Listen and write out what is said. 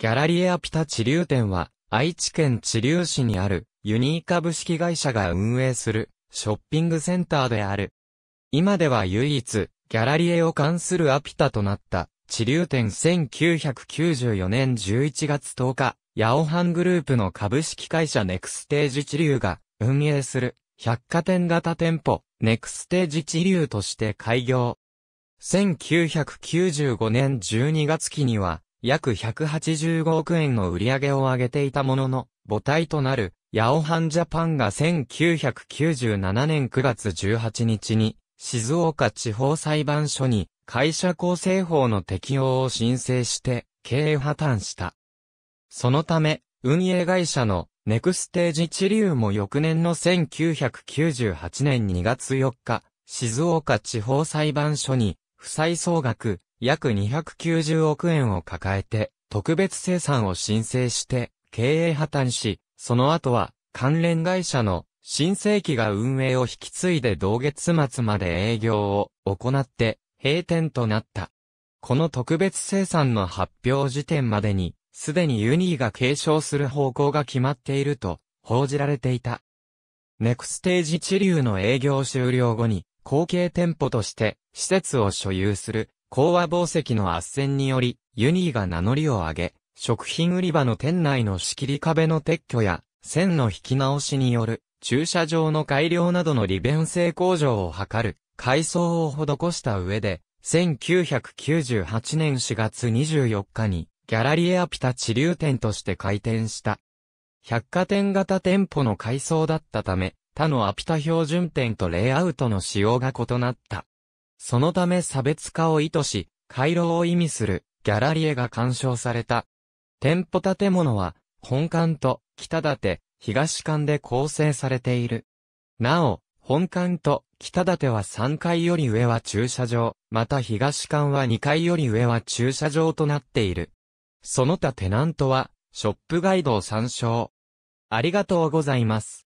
ギャラリエアピタ地流店は、愛知県地流市にある、ユニー株式会社が運営する、ショッピングセンターである。今では唯一、ギャラリエを関するアピタとなった、地流店1994年11月10日、ヤオハングループの株式会社ネクステージ地流が、運営する、百貨店型店舗、ネクステージ地流として開業。1995年12月期には、約185億円の売り上げを上げていたものの、母体となる、ヤオハンジャパンが1997年9月18日に、静岡地方裁判所に会社構成法の適用を申請して経営破綻した。そのため、運営会社のネクステージ治療も翌年の1998年2月4日、静岡地方裁判所に、負債総額約290億円を抱えて、特別生産を申請して、経営破綻し、その後は、関連会社の新世紀が運営を引き継いで同月末まで営業を行って閉店となった。この特別生産の発表時点までに、すでにユニーが継承する方向が決まっていると報じられていた。ネクステージ地流の営業終了後に、後継店舗として施設を所有する講和宝石の圧旋により、ユニーが名乗りを上げ、食品売り場の店内の仕切り壁の撤去や、線の引き直しによる、駐車場の改良などの利便性向上を図る、改装を施した上で、1998年4月24日に、ギャラリエアピタ地流店として開店した。百貨店型店舗の改装だったため、他のアピタ標準店とレイアウトの仕様が異なった。そのため差別化を意図し、回廊を意味するギャラリエが干渉された。店舗建物は、本館と北館、東館で構成されている。なお、本館と北館は3階より上は駐車場、また東館は2階より上は駐車場となっている。その他テナントは、ショップガイドを参照。ありがとうございます。